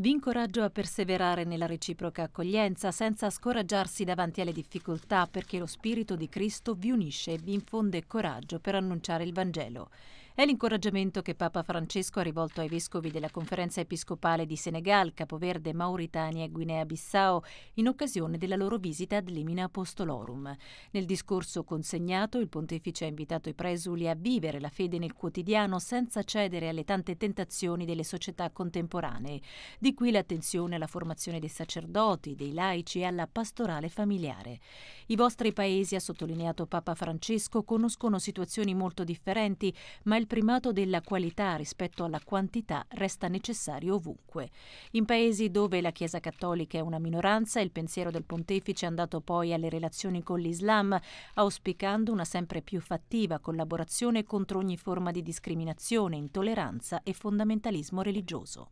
Vi incoraggio a perseverare nella reciproca accoglienza senza scoraggiarsi davanti alle difficoltà perché lo Spirito di Cristo vi unisce e vi infonde coraggio per annunciare il Vangelo. È l'incoraggiamento che Papa Francesco ha rivolto ai vescovi della conferenza episcopale di Senegal, Capoverde, Mauritania e Guinea-Bissau in occasione della loro visita ad Limina Apostolorum. Nel discorso consegnato, il pontefice ha invitato i presuli a vivere la fede nel quotidiano senza cedere alle tante tentazioni delle società contemporanee. Di qui l'attenzione alla formazione dei sacerdoti, dei laici e alla pastorale familiare. I vostri paesi, ha sottolineato Papa Francesco, conoscono situazioni molto differenti, ma il primato della qualità rispetto alla quantità resta necessario ovunque. In paesi dove la Chiesa cattolica è una minoranza, il pensiero del pontefice è andato poi alle relazioni con l'Islam, auspicando una sempre più fattiva collaborazione contro ogni forma di discriminazione, intolleranza e fondamentalismo religioso.